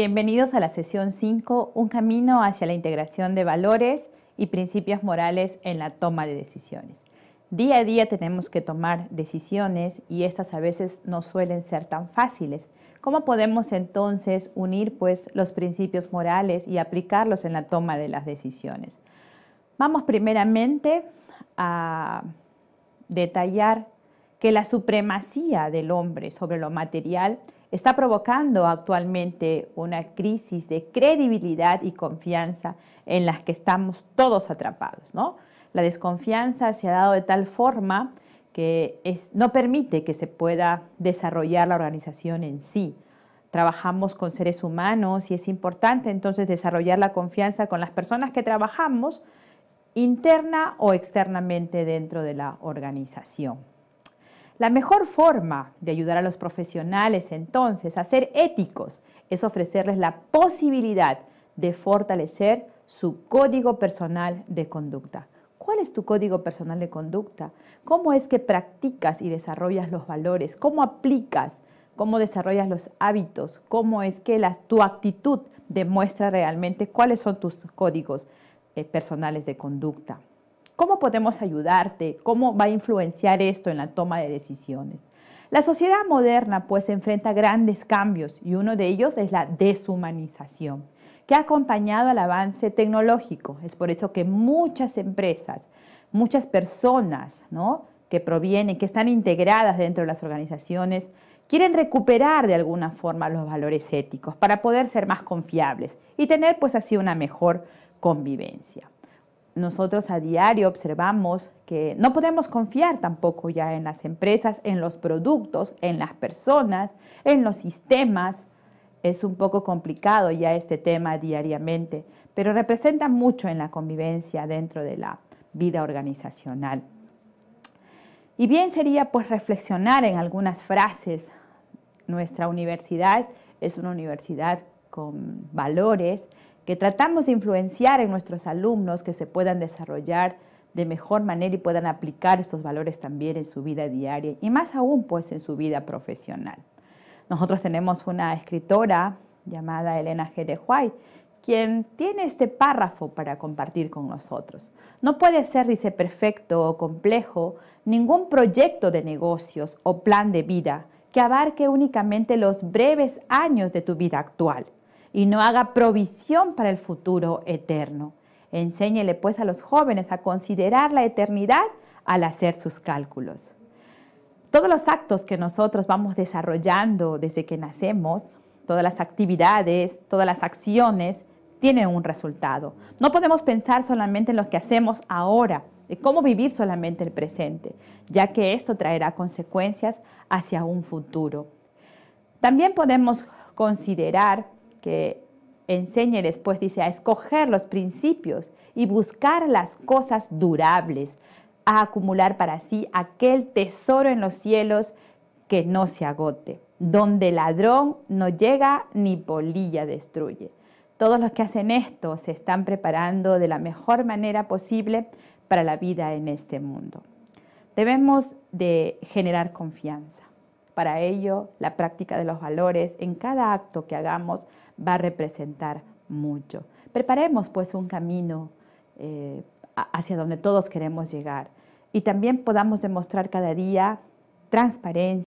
Bienvenidos a la sesión 5, un camino hacia la integración de valores y principios morales en la toma de decisiones. Día a día tenemos que tomar decisiones y estas a veces no suelen ser tan fáciles. ¿Cómo podemos entonces unir pues los principios morales y aplicarlos en la toma de las decisiones? Vamos primeramente a detallar que la supremacía del hombre sobre lo material está provocando actualmente una crisis de credibilidad y confianza en las que estamos todos atrapados. ¿no? La desconfianza se ha dado de tal forma que no permite que se pueda desarrollar la organización en sí. Trabajamos con seres humanos y es importante entonces desarrollar la confianza con las personas que trabajamos interna o externamente dentro de la organización. La mejor forma de ayudar a los profesionales entonces a ser éticos es ofrecerles la posibilidad de fortalecer su código personal de conducta. ¿Cuál es tu código personal de conducta? ¿Cómo es que practicas y desarrollas los valores? ¿Cómo aplicas? ¿Cómo desarrollas los hábitos? ¿Cómo es que tu actitud demuestra realmente cuáles son tus códigos eh, personales de conducta? ¿Cómo podemos ayudarte? ¿Cómo va a influenciar esto en la toma de decisiones? La sociedad moderna pues enfrenta grandes cambios y uno de ellos es la deshumanización, que ha acompañado al avance tecnológico. Es por eso que muchas empresas, muchas personas que provienen, que están integradas dentro de las organizaciones, quieren recuperar de alguna forma los valores éticos para poder ser más confiables y tener pues así una mejor convivencia nosotros a diario observamos que no podemos confiar tampoco ya en las empresas, en los productos, en las personas, en los sistemas. Es un poco complicado ya este tema diariamente, pero representa mucho en la convivencia dentro de la vida organizacional. Y bien sería pues reflexionar en algunas frases. Nuestra universidad es una universidad con valores, que tratamos de influenciar en nuestros alumnos que se puedan desarrollar de mejor manera y puedan aplicar estos valores también en su vida diaria y más aún pues en su vida profesional. Nosotros tenemos una escritora llamada Elena G. de White, quien tiene este párrafo para compartir con nosotros. No puede ser, dice, perfecto o complejo ningún proyecto de negocios o plan de vida que abarque únicamente los breves años de tu vida actual y no haga provisión para el futuro eterno. Enséñele pues a los jóvenes a considerar la eternidad al hacer sus cálculos. Todos los actos que nosotros vamos desarrollando desde que nacemos, todas las actividades, todas las acciones, tienen un resultado. No podemos pensar solamente en lo que hacemos ahora, de cómo vivir solamente el presente, ya que esto traerá consecuencias hacia un futuro. También podemos considerar que enseñe después dice a escoger los principios y buscar las cosas durables, a acumular para sí aquel tesoro en los cielos que no se agote, donde ladrón no llega ni polilla destruye. Todos los que hacen esto se están preparando de la mejor manera posible para la vida en este mundo. Debemos de generar confianza. Para ello, la práctica de los valores en cada acto que hagamos va a representar mucho. Preparemos pues un camino eh, hacia donde todos queremos llegar y también podamos demostrar cada día transparencia.